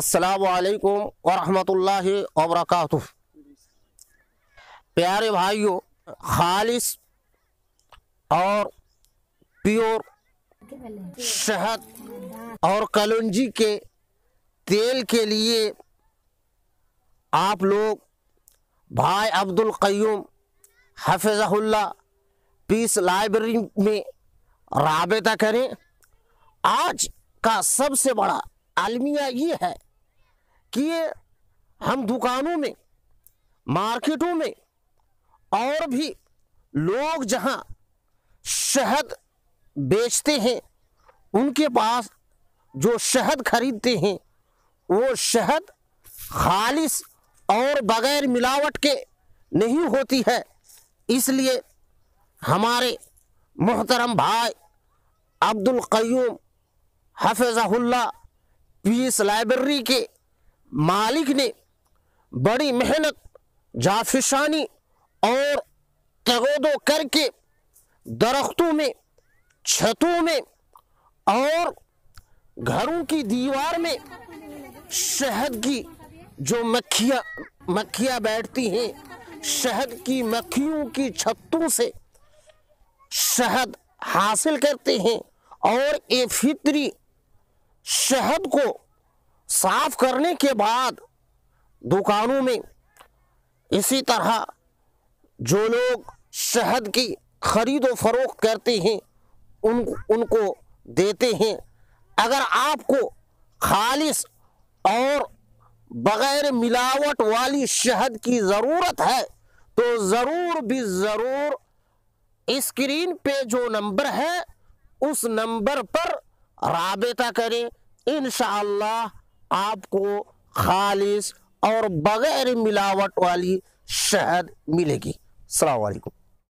السلام علیکم ورحمۃ اللہ وبرکاتہ پیارے بھائیوں خالص اور پیور شہد اور کلونجی کے تیل کے لیے آپ لوگ بھائی عبدالقیوم حفظہ اللہ پیس لائبریری میں رابطہ کریں آج کا سب سے بڑا المیہ یہ ہے کہ ہم دکانوں میں مارکیٹوں میں اور بھی لوگ جہاں شہد بیچتے ہیں ان کے پاس جو شہد خریدتے ہیں وہ شہد خالص اور بغیر ملاوٹ کے نہیں ہوتی ہے اس لیے ہمارے محترم بھائی عبد القیوم حفظہ اللہ پی اس لائبریری کے مالک نے بڑی محنت جافشانی اور تگود و کر کے درختوں میں چھتوں میں اور گھروں کی دیوار میں شہد کی جو مکھیاں مکھیاں بیٹھتی ہیں شہد کی مکھیوں کی چھتوں سے شہد حاصل کرتے ہیں اور اے فطری شہد کو صاف کرنے کے بعد دکانوں میں اسی طرح جو لوگ شہد کی خرید و فروخت کرتے ہیں ان ان کو دیتے ہیں اگر آپ کو خالص اور بغیر ملاوٹ والی شہد کی ضرورت ہے تو ضرور بھی ضرور اسکرین پہ جو نمبر ہے اس نمبر پر رابطہ کریں انشاءاللہ آپ کو خالص اور بغیر ملاوٹ والی شہد ملے گی السلام علیکم